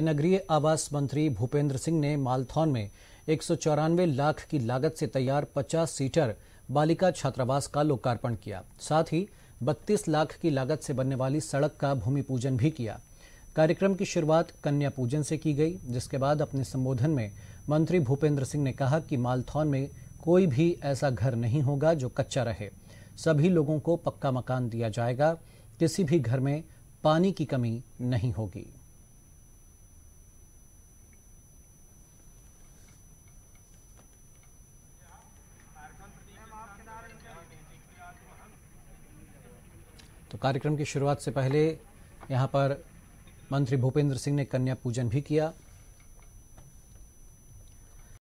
नगरीय आवास मंत्री भूपेंद्र सिंह ने मालथौन में एक लाख की लागत से तैयार 50 सीटर बालिका छात्रावास का लोकार्पण किया साथ ही 32 लाख की लागत से बनने वाली सड़क का भूमि पूजन भी किया कार्यक्रम की शुरुआत कन्या पूजन से की गई जिसके बाद अपने संबोधन में मंत्री भूपेंद्र सिंह ने कहा कि मालथौन में कोई भी ऐसा घर नहीं होगा जो कच्चा रहे सभी लोगों को पक्का मकान दिया जाएगा किसी भी घर में पानी की कमी नहीं होगी तो कार्यक्रम की शुरुआत से पहले यहाँ पर मंत्री भूपेंद्र सिंह ने कन्या पूजन भी किया